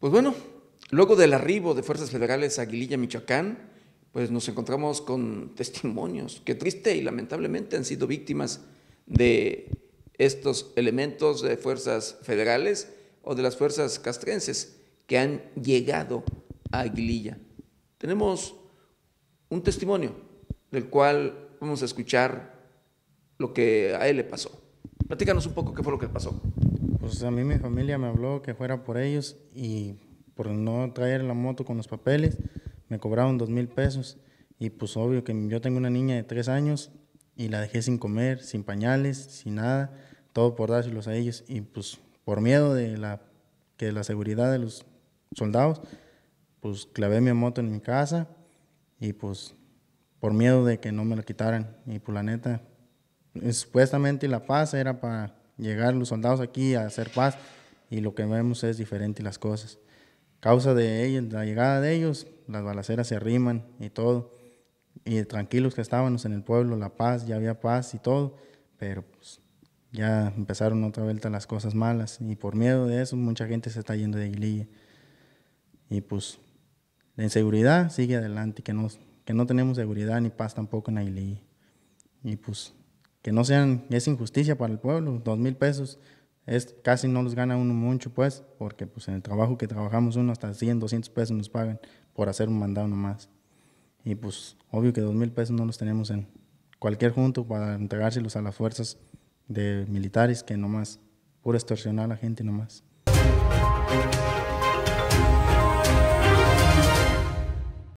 Pues bueno, luego del arribo de fuerzas federales a Aguililla, Michoacán, pues nos encontramos con testimonios que triste y lamentablemente han sido víctimas de estos elementos de fuerzas federales o de las fuerzas castrenses que han llegado a Aguililla. Tenemos un testimonio del cual vamos a escuchar lo que a él le pasó. Platícanos un poco qué fue lo que pasó. Pues a mí mi familia me habló que fuera por ellos y por no traer la moto con los papeles me cobraron dos mil pesos. Y pues obvio que yo tengo una niña de tres años y la dejé sin comer, sin pañales, sin nada, todo por dárselos a ellos. Y pues por miedo de la, que la seguridad de los soldados, pues clavé mi moto en mi casa y pues por miedo de que no me la quitaran. Y pues la neta, supuestamente la paz era para llegar los soldados aquí a hacer paz y lo que vemos es diferente las cosas. Causa de ellos, la llegada de ellos, las balaceras se arriman y todo. Y tranquilos que estábamos en el pueblo, la paz, ya había paz y todo, pero pues, ya empezaron otra vuelta las cosas malas y por miedo de eso mucha gente se está yendo de Aguililla. Y pues la inseguridad sigue adelante, que no, que no tenemos seguridad ni paz tampoco en Aguililla. Y pues que no sean, es injusticia para el pueblo, dos mil pesos, es, casi no los gana uno mucho, pues, porque pues en el trabajo que trabajamos uno hasta 100, 200 pesos nos pagan por hacer un mandado nomás. Y pues, obvio que dos mil pesos no los tenemos en cualquier junto para entregárselos a las fuerzas de militares que nomás, pura extorsionar a la gente nomás.